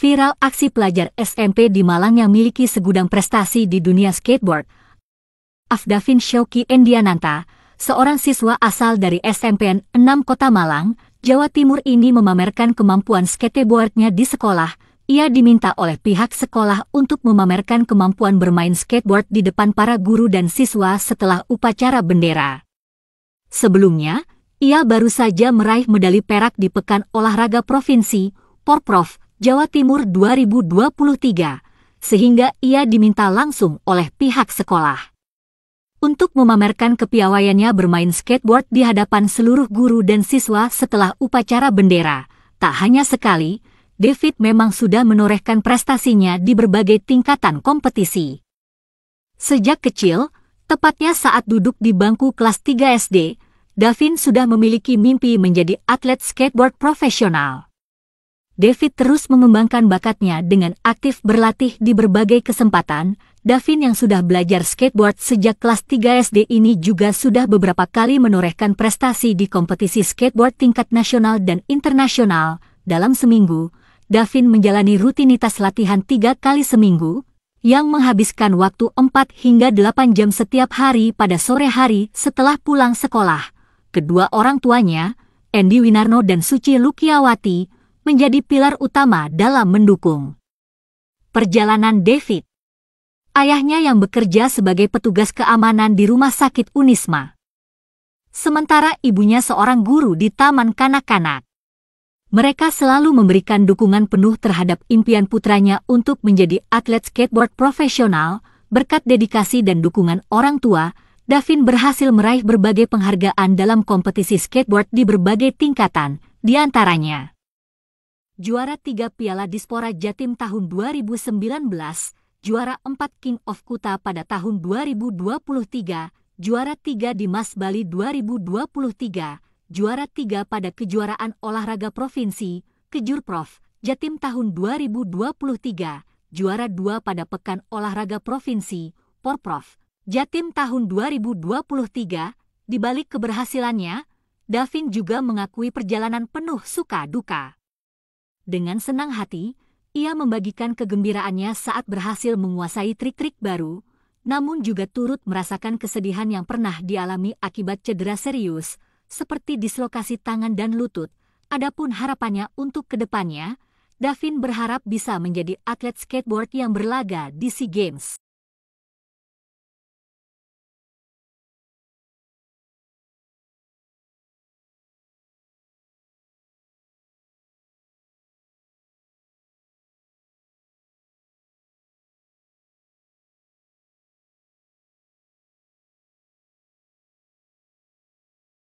Viral aksi pelajar SMP di Malang yang miliki segudang prestasi di dunia skateboard. Afdavin Shoki Endiananta, seorang siswa asal dari SMPN 6 Kota Malang, Jawa Timur ini memamerkan kemampuan skateboardnya di sekolah. Ia diminta oleh pihak sekolah untuk memamerkan kemampuan bermain skateboard di depan para guru dan siswa setelah upacara bendera. Sebelumnya, ia baru saja meraih medali perak di Pekan Olahraga Provinsi, Porprov, Jawa Timur 2023, sehingga ia diminta langsung oleh pihak sekolah. Untuk memamerkan kepiawaiannya bermain skateboard di hadapan seluruh guru dan siswa setelah upacara bendera, tak hanya sekali, David memang sudah menorehkan prestasinya di berbagai tingkatan kompetisi. Sejak kecil, tepatnya saat duduk di bangku kelas 3 SD, Davin sudah memiliki mimpi menjadi atlet skateboard profesional. David terus mengembangkan bakatnya dengan aktif berlatih di berbagai kesempatan. Davin yang sudah belajar skateboard sejak kelas 3 SD ini juga sudah beberapa kali menorehkan prestasi di kompetisi skateboard tingkat nasional dan internasional. Dalam seminggu, Davin menjalani rutinitas latihan tiga kali seminggu, yang menghabiskan waktu 4 hingga 8 jam setiap hari pada sore hari setelah pulang sekolah. Kedua orang tuanya, Andy Winarno dan Suci Lukiawati, menjadi pilar utama dalam mendukung perjalanan David. Ayahnya yang bekerja sebagai petugas keamanan di rumah sakit Unisma. Sementara ibunya seorang guru di taman kanak-kanak. Mereka selalu memberikan dukungan penuh terhadap impian putranya untuk menjadi atlet skateboard profesional. Berkat dedikasi dan dukungan orang tua, Davin berhasil meraih berbagai penghargaan dalam kompetisi skateboard di berbagai tingkatan, di antaranya juara tiga Piala Dispora Jatim tahun 2019, juara empat King of Kuta pada tahun 2023, juara tiga di Mas Bali 2023, juara tiga pada kejuaraan olahraga provinsi, Kejurprov, Jatim tahun 2023, juara dua pada Pekan Olahraga Provinsi, Porprov, Jatim tahun 2023, di balik keberhasilannya, Davin juga mengakui perjalanan penuh suka duka. Dengan senang hati, ia membagikan kegembiraannya saat berhasil menguasai trik-trik baru, namun juga turut merasakan kesedihan yang pernah dialami akibat cedera serius, seperti dislokasi tangan dan lutut. Adapun harapannya untuk kedepannya, Davin berharap bisa menjadi atlet skateboard yang berlaga di SEA Games.